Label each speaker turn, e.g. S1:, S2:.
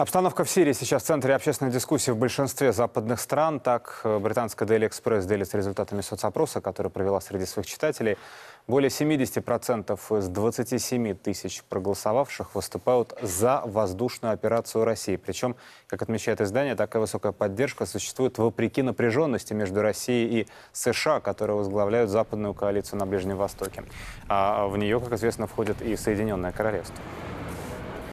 S1: Обстановка в Сирии сейчас в центре общественной дискуссии в большинстве западных стран. Так, э, британская Daily Express делится результатами соцопроса, который провела среди своих читателей. Более 70% из 27 тысяч проголосовавших выступают за воздушную операцию России. Причем, как отмечает издание, такая высокая поддержка существует вопреки напряженности между Россией и США, которые возглавляют западную коалицию на Ближнем Востоке. А в нее, как известно, входит и Соединенное Королевство.